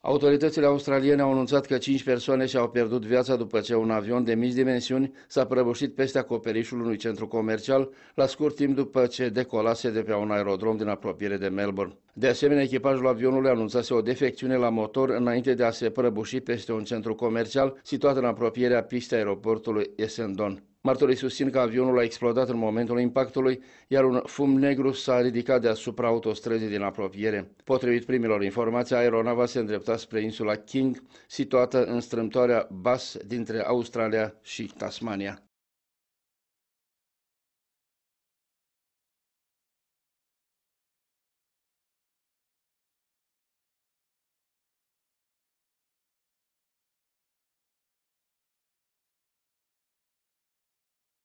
Autoritățile australiene au anunțat că cinci persoane și-au pierdut viața după ce un avion de mici dimensiuni s-a prăbușit peste acoperișul unui centru comercial la scurt timp după ce decolase de pe un aerodrom din apropiere de Melbourne. De asemenea, echipajul avionului anunțase o defecțiune la motor înainte de a se prăbuși peste un centru comercial situat în apropierea pistei aeroportului Essendon. Martorii susțin că avionul a explodat în momentul impactului, iar un fum negru s-a ridicat deasupra autostrăzii din apropiere. Potrivit primilor informații, aeronava se îndrepta spre insula King, situată în strâmtoarea Bass dintre Australia și Tasmania.